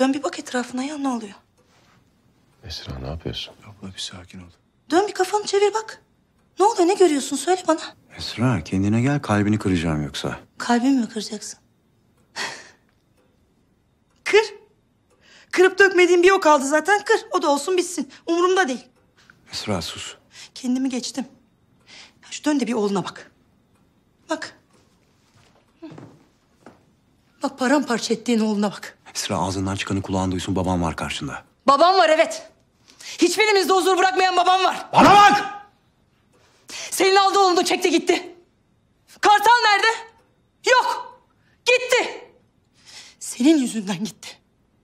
Dön bir bak etrafına ya ne oluyor? Esra ne yapıyorsun? Abla bir sakin ol. Dön bir kafanı çevir bak. Ne oluyor ne görüyorsun söyle bana. Esra kendine gel kalbini kıracağım yoksa. Kalbimi mi kıracaksın? Kır. Kırıp dökmediğin bir o kaldı zaten kır. O da olsun bitsin. Umurumda değil. Esra sus. Kendimi geçtim. şu dön de bir oğluna bak. Bak. Bak paramparça ettiğin oğluna bak. Sıra ağzından çıkanı kulağın duysun babam var karşında. Babam var evet. Hiçbirimizde huzur bırakmayan babam var. Bana bak! Senin aldı oğlunu da çekti gitti. Kartal nerede? Yok. Gitti. Senin yüzünden gitti.